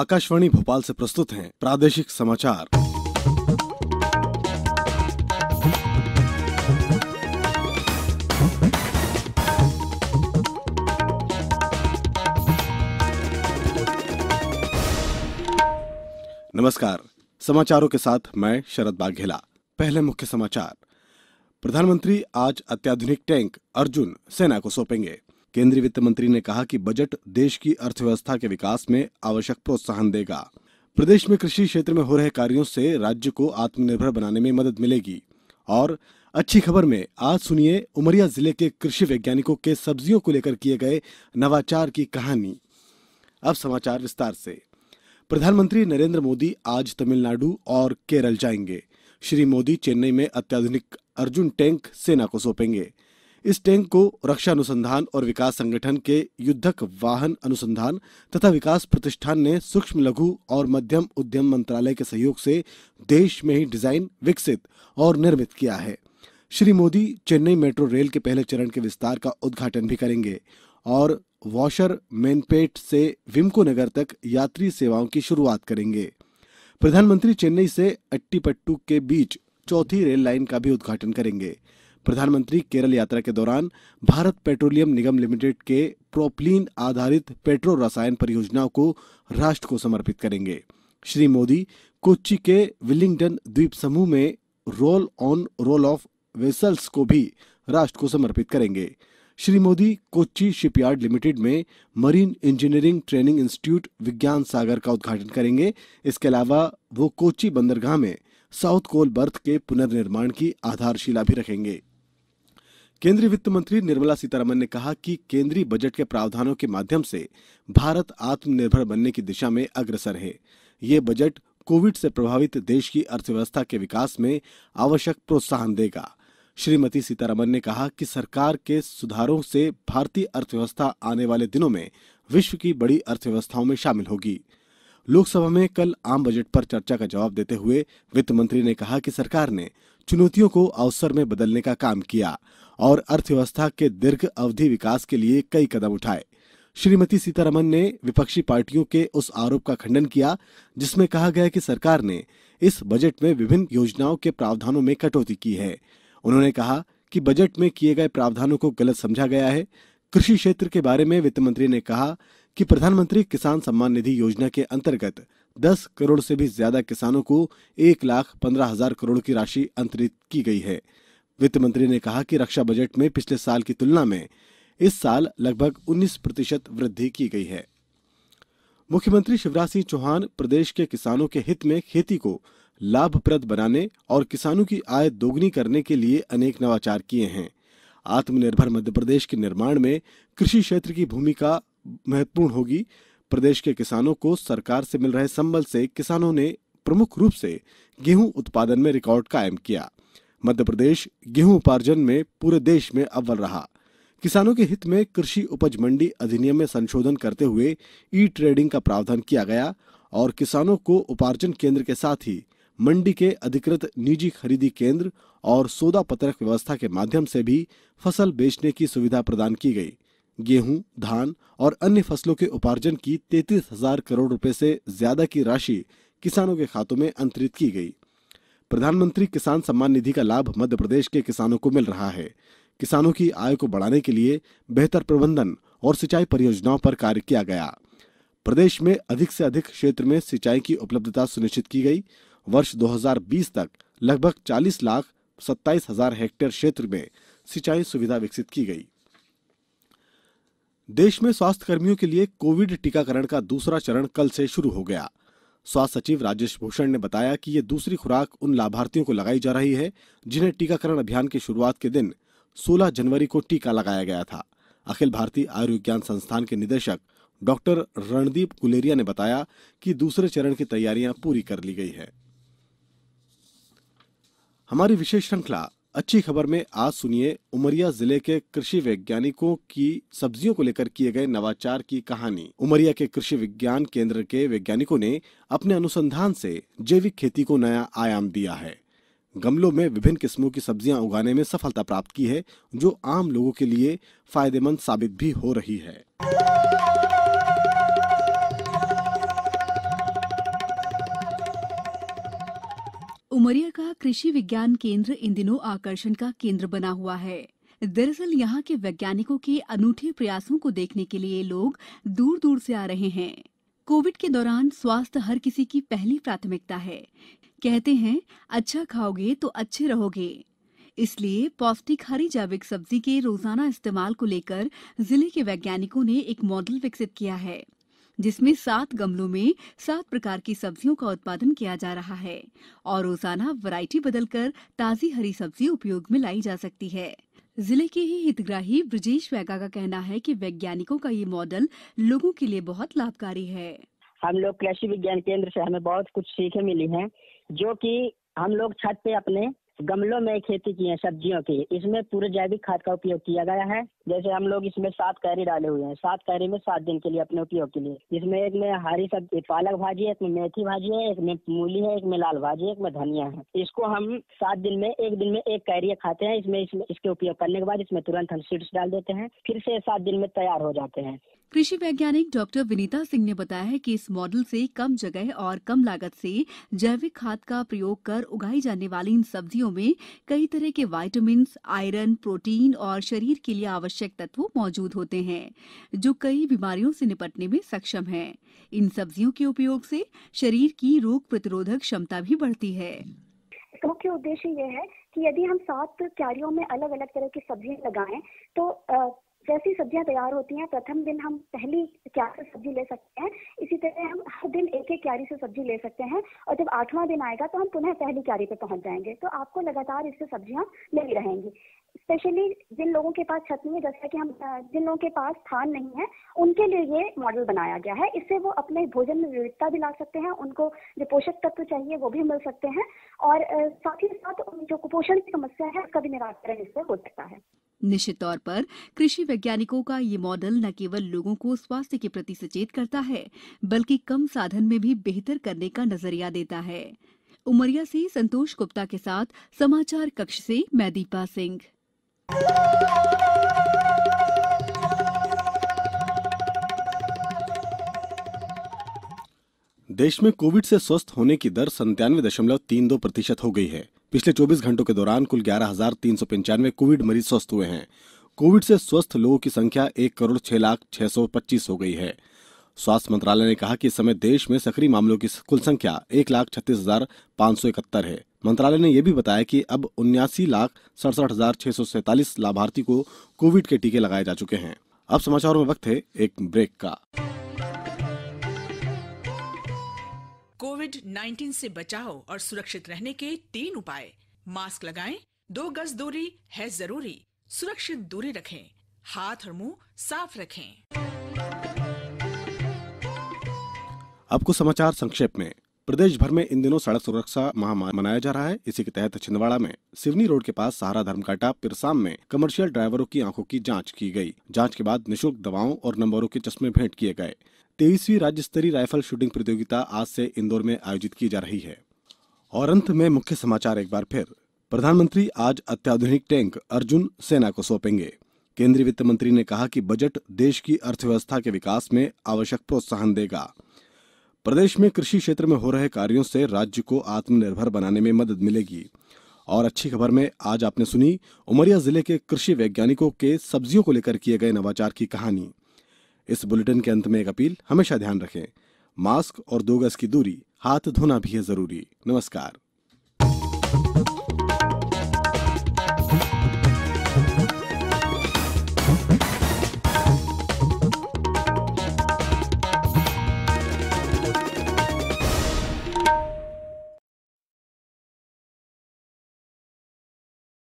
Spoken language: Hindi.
आकाशवाणी भोपाल से प्रस्तुत हैं प्रादेशिक समाचार नमस्कार समाचारों के साथ मैं शरद बाघेला पहले मुख्य समाचार प्रधानमंत्री आज अत्याधुनिक टैंक अर्जुन सेना को सौंपेंगे केंद्रीय वित्त मंत्री ने कहा कि बजट देश की अर्थव्यवस्था के विकास में आवश्यक प्रोत्साहन देगा प्रदेश में कृषि क्षेत्र में हो रहे कार्यों से राज्य को आत्मनिर्भर बनाने में मदद मिलेगी और अच्छी खबर में आज सुनिए उमरिया जिले के कृषि वैज्ञानिकों के सब्जियों को लेकर किए गए नवाचार की कहानी अब समाचार विस्तार से प्रधानमंत्री नरेंद्र मोदी आज तमिलनाडु और केरल जाएंगे श्री मोदी चेन्नई में अत्याधुनिक अर्जुन टैंक सेना को सौंपेंगे इस टैंक को रक्षा अनुसंधान और विकास संगठन के युद्धक वाहन अनुसंधान तथा विकास प्रतिष्ठान ने सूक्ष्म लघु और मध्यम उद्यम मंत्रालय के सहयोग से देश में ही डिजाइन विकसित और निर्मित किया है श्री मोदी चेन्नई मेट्रो रेल के पहले चरण के विस्तार का उद्घाटन भी करेंगे और वॉशर मेनपेट से विमको नगर तक यात्री सेवाओं की शुरुआत करेंगे प्रधानमंत्री चेन्नई से अट्टीपट्टू के बीच चौथी रेल लाइन का भी उद्घाटन करेंगे प्रधानमंत्री केरल यात्रा के दौरान भारत पेट्रोलियम निगम लिमिटेड के प्रोपलीन आधारित पेट्रो रसायन परियोजनाओं को राष्ट्र को समर्पित करेंगे श्री मोदी कोच्चि के विलिंगडन द्वीप समूह में roll on roll off vessels को भी राष्ट्र को समर्पित करेंगे श्री मोदी कोच्चि शिपयार्ड लिमिटेड में marine engineering training institute Vigyan Sagar का उद्घाटन करेंगे इसके अलावा वो कोच्चि बंदरगाह में साउथ कोल बर्थ के पुनर्निर्माण की आधारशिला भी रखेंगे केंद्रीय वित्त मंत्री निर्मला सीतारमन ने कहा कि केंद्रीय बजट के प्रावधानों के माध्यम से भारत आत्मनिर्भर बनने की दिशा में अग्रसर है यह बजट कोविड से प्रभावित देश की अर्थव्यवस्था के विकास में आवश्यक प्रोत्साहन देगा श्रीमती सीतारमन ने कहा कि सरकार के सुधारों से भारतीय अर्थव्यवस्था आने वाले दिनों में विश्व की बड़ी अर्थव्यवस्थाओं में शामिल होगी लोकसभा में कल आम बजट पर चर्चा का जवाब देते हुए वित्त मंत्री ने कहा कि सरकार ने चुनौतियों को अवसर में बदलने का काम किया और अर्थव्यवस्था के दीर्घ अवधि विकास के लिए कई कदम उठाए श्रीमती सीतारमन ने विपक्षी पार्टियों के उस आरोप का खंडन किया जिसमें कहा गया कि सरकार ने इस बजट में विभिन्न योजनाओं के प्रावधानों में कटौती की है उन्होंने कहा कि बजट में किए गए प्रावधानों को गलत समझा गया है कृषि क्षेत्र के बारे में वित्त मंत्री ने कहा कि प्रधानमंत्री किसान सम्मान निधि योजना के अंतर्गत दस करोड़ से भी ज्यादा किसानों को एक लाख पंद्रह हजार करोड़ की राशि अंतरित की गई है वित्त मंत्री ने कहा कि रक्षा बजट में पिछले साल की तुलना में इस साल लगभग 19 प्रतिशत वृद्धि की गई है मुख्यमंत्री शिवराज सिंह चौहान प्रदेश के किसानों के हित में खेती को लाभप्रद बनाने और किसानों की आय दोगुनी करने के लिए अनेक नवाचार किए हैं आत्मनिर्भर मध्यप्रदेश के निर्माण में कृषि क्षेत्र की भूमिका महत्वपूर्ण होगी प्रदेश के किसानों को सरकार से मिल रहे संबल से किसानों ने प्रमुख रूप से गेहूं उत्पादन में रिकॉर्ड कायम किया मध्य प्रदेश गेहूं उपार्जन में पूरे देश में अव्वल रहा किसानों के हित में कृषि उपज मंडी अधिनियम में संशोधन करते हुए ई ट्रेडिंग का प्रावधान किया गया और किसानों को उपार्जन केंद्र के साथ ही मंडी के अधिकृत निजी खरीदी केंद्र और सौदा पत्रक व्यवस्था के माध्यम से भी फसल बेचने की सुविधा प्रदान की गई गेहूं धान और अन्य फसलों के उपार्जन की तैंतीस हजार करोड़ रुपए से ज्यादा की राशि किसानों के खातों में अंतरित की गई प्रधानमंत्री किसान सम्मान निधि का लाभ मध्य प्रदेश के किसानों को मिल रहा है किसानों की आय को बढ़ाने के लिए बेहतर प्रबंधन और सिंचाई परियोजनाओं पर कार्य किया गया प्रदेश में अधिक से अधिक क्षेत्र में सिंचाई की उपलब्धता सुनिश्चित की गई वर्ष 2020 तक लगभग 40 लाख सत्ताईस हजार हेक्टेयर क्षेत्र में सिंचाई सुविधा विकसित की गई टीकाकरण देश में स्वास्थ्यकर्मियों के लिए कोविड टीकाकरण का दूसरा चरण कल से शुरू हो गया स्वास्थ्य सचिव राजेश भूषण ने बताया कि ये दूसरी खुराक उन लाभार्थियों को लगाई जा रही है जिन्हें टीकाकरण अभियान की शुरुआत के दिन 16 जनवरी को टीका लगाया गया था अखिल भारतीय आयुर्विज्ञान संस्थान के निदेशक डॉक्टर रणदीप गुलेरिया ने बताया कि दूसरे चरण की तैयारियां पूरी कर ली गई है हमारी विशेष श्रृंखला अच्छी खबर में आज सुनिए उमरिया जिले के कृषि वैज्ञानिकों की सब्जियों को लेकर किए गए नवाचार की कहानी उमरिया के कृषि विज्ञान केंद्र के वैज्ञानिकों ने अपने अनुसंधान से जैविक खेती को नया आयाम दिया है गमलों में विभिन्न किस्मों की सब्जियां उगाने में सफलता प्राप्त की है जो आम लोगों के लिए फायदेमंद साबित भी हो रही है उमरिया का कृषि विज्ञान केंद्र इन दिनों आकर्षण का केंद्र बना हुआ है दरअसल यहां के वैज्ञानिकों के अनूठे प्रयासों को देखने के लिए लोग दूर दूर से आ रहे हैं कोविड के दौरान स्वास्थ्य हर किसी की पहली प्राथमिकता है कहते हैं अच्छा खाओगे तो अच्छे रहोगे इसलिए पौष्टिक हरी जैविक सब्जी के रोजाना इस्तेमाल को लेकर जिले के वैज्ञानिकों ने एक मॉडल विकसित किया है जिसमें सात गमलों में सात प्रकार की सब्जियों का उत्पादन किया जा रहा है और रोजाना वैरायटी बदलकर ताजी हरी सब्जी उपयोग में लाई जा सकती है जिले के ही हितग्राही ब्रजेश वैगा का कहना है कि वैज्ञानिकों का ये मॉडल लोगों के लिए बहुत लाभकारी है हम लोग कृषि विज्ञान केंद्र से हमें बहुत कुछ सीखे मिली है जो कि हम लोग छत पे अपने गमलों में खेती की है सब्जियों की इसमें पूरे जैविक खाद का उपयोग किया गया है जैसे हम लोग इसमें सात कैरी डाले हुए हैं सात कैरी में सात दिन के लिए अपने उपयोग के लिए इसमें एक में हरी सब्जी पालक भाजी है एक में मेथी भाजी है एक में मूली है एक में लाल भाजी है एक में धनिया है इसको हम सात दिन में एक दिन में एक कैरी खाते हैं इसमें इसके उपयोग करने के बाद इसमें तुरंत हम सीड्स डाल देते हैं फिर से सात दिन में तैयार हो जाते हैं कृषि वैज्ञानिक डॉक्टर विनीता सिंह ने बताया है कि इस मॉडल से कम जगह और कम लागत से जैविक खाद का प्रयोग कर उगाई जाने वाली इन सब्जियों में कई तरह के वाइटामिन आयरन प्रोटीन और शरीर के लिए आवश्यक आवश्यक तत्व मौजूद होते हैं जो कई बीमारियों से निपटने में सक्षम है इन सब्जियों के उपयोग से शरीर की रोग प्रतिरोधक क्षमता भी बढ़ती है तो मुख्य उद्देश्य यह है कि यदि हम सात क्यारियों में अलग अलग तरह की सब्जियां लगाएं तो जैसी सब्जियां तैयार होती हैं प्रथम दिन हम पहली क्यारी से सब्जी ले सकते हैं इसी तरह हम हर दिन एक एक क्यारी से सब्जी ले सकते हैं और जब आठवां दिन आएगा तो हम पुनः पहली क्यारी पे पहुंच जाएंगे तो आपको लगातार इससे सब्जियां मिली रहेंगी स्पेशली जिन लोगों के पास छत नहीं है जैसा कि हम जिन लोगों के पास स्थान नहीं है उनके लिए ये मॉडल बनाया गया है इससे वो अपने भोजन में विविधता भी ला सकते हैं उनको जो पोषक तत्व चाहिए वो भी मिल सकते हैं और साथ ही साथ जो कुपोषण की समस्या है उसका भी निराकरण इससे हो सकता है निश्चित तौर पर कृषि वैज्ञानिकों का ये मॉडल न केवल लोगों को स्वास्थ्य के प्रति सचेत करता है बल्कि कम साधन में भी बेहतर करने का नजरिया देता है उमरिया से संतोष गुप्ता के साथ समाचार कक्ष से मैं दीपा सिंह देश में कोविड से स्वस्थ होने की दर संतानवे दशमलव तीन दो प्रतिशत हो गई है पिछले 24 घंटों के दौरान कुल ग्यारह हजार तीन सौ पंचानवे कोविड मरीज स्वस्थ हुए हैं कोविड से स्वस्थ लोगों की संख्या एक करोड़ छह लाख छह सौ पच्चीस हो गई है स्वास्थ्य मंत्रालय ने कहा कि इस समय देश में सक्रिय मामलों की कुल संख्या एक लाख छत्तीस हजार पांच सौ इकहत्तर है मंत्रालय ने यह भी बताया कि अब उन्यासी लाख सड़सठ हजार छह सौ सैतालीस लाभार्थी को कोविड के टीके लगाए जा चुके हैं अब समाचारों में वक्त है एक ब्रेक का कोविड 19 से बचाव और सुरक्षित रहने के तीन उपाय मास्क लगाएं, दो गज दूरी है जरूरी सुरक्षित दूरी रखें हाथ और मुंह साफ रखें आपको समाचार संक्षेप में प्रदेश भर में इन दिनों सड़क सुरक्षा माह मनाया जा रहा है इसी के तहत छिंदवाड़ा में सिवनी रोड के पास सहारा धर्मकाटा पिरसाम में कमर्शियल ड्राइवरों की आंखों की जांच की गई जांच के बाद निशुल्क दवाओं और नंबरों के चश्मे भेंट किए गए तेईसवीं राज्य स्तरीय राइफल शूटिंग प्रतियोगिता आज से इंदौर में आयोजित की जा रही है और अंत में मुख्य समाचार एक बार फिर प्रधानमंत्री आज अत्याधुनिक टैंक अर्जुन सेना को सौंपेंगे केंद्रीय वित्त मंत्री ने कहा कि बजट देश की अर्थव्यवस्था के विकास में आवश्यक प्रोत्साहन देगा प्रदेश में कृषि क्षेत्र में हो रहे कार्यों से राज्य को आत्मनिर्भर बनाने में मदद मिलेगी और अच्छी खबर में आज आपने सुनी उमरिया जिले के कृषि वैज्ञानिकों के सब्जियों को लेकर किए गए नवाचार की कहानी इस बुलेटिन के अंत में एक अपील हमेशा ध्यान रखें मास्क और दो गज की दूरी हाथ धोना भी है जरूरी नमस्कार